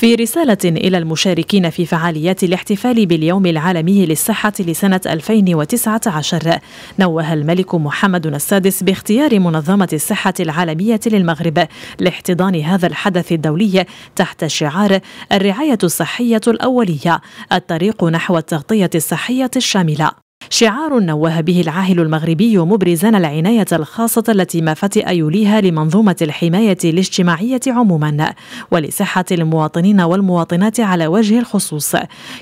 في رسالة إلى المشاركين في فعاليات الاحتفال باليوم العالمي للصحة لسنة 2019 نوه الملك محمد السادس باختيار منظمة الصحة العالمية للمغرب لاحتضان هذا الحدث الدولي تحت شعار الرعاية الصحية الأولية الطريق نحو التغطية الصحية الشاملة شعار نوه به العاهل المغربي مبرزا العناية الخاصة التي ما فتئ يوليها لمنظومة الحماية الاجتماعية عموما ولصحة المواطنين والمواطنات على وجه الخصوص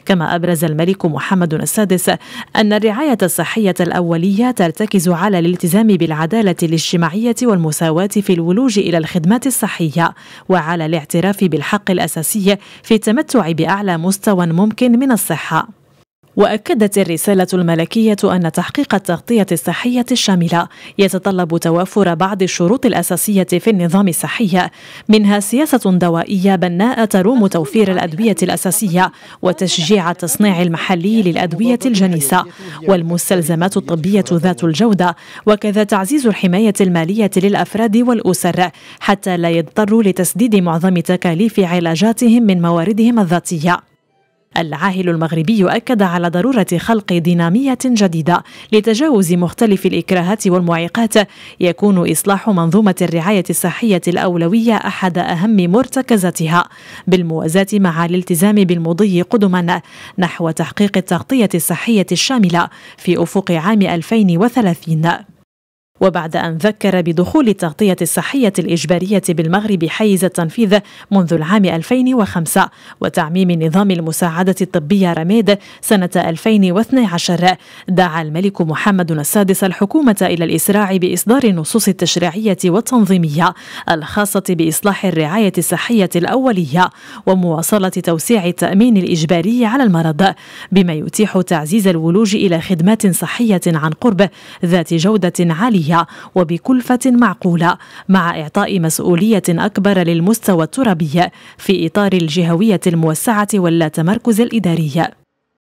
كما أبرز الملك محمد السادس أن الرعاية الصحية الأولية ترتكز على الالتزام بالعدالة الاجتماعية والمساواة في الولوج إلى الخدمات الصحية وعلى الاعتراف بالحق الأساسي في التمتع بأعلى مستوى ممكن من الصحة وأكدت الرسالة الملكية أن تحقيق التغطية الصحية الشاملة يتطلب توافر بعض الشروط الأساسية في النظام الصحي منها سياسة دوائية بناءة تروم توفير الأدوية الأساسية وتشجيع التصنيع المحلي للأدوية الجنيسه والمستلزمات الطبية ذات الجودة وكذا تعزيز الحماية المالية للأفراد والأسر حتى لا يضطروا لتسديد معظم تكاليف علاجاتهم من مواردهم الذاتية العاهل المغربي أكد على ضرورة خلق دينامية جديدة لتجاوز مختلف الإكراهات والمعيقات يكون إصلاح منظومة الرعاية الصحية الأولوية أحد أهم مرتكزاتها بالموازاة مع الالتزام بالمضي قدما نحو تحقيق التغطية الصحية الشاملة في أفق عام 2030 وبعد أن ذكر بدخول التغطية الصحية الإجبارية بالمغرب حيز التنفيذ منذ العام 2005 وتعميم نظام المساعدة الطبية رميد سنة 2012 دعا الملك محمد السادس الحكومة إلى الإسراع بإصدار النصوص التشريعية والتنظيمية الخاصة بإصلاح الرعاية الصحية الأولية ومواصلة توسيع التأمين الإجباري على المرض بما يتيح تعزيز الولوج إلى خدمات صحية عن قرب ذات جودة عالية البيئية وبكلفة معقولة مع إعطاء مسؤولية أكبر للمستوى الترابي في إطار الجهوية الموسعة واللا تمركز الإداري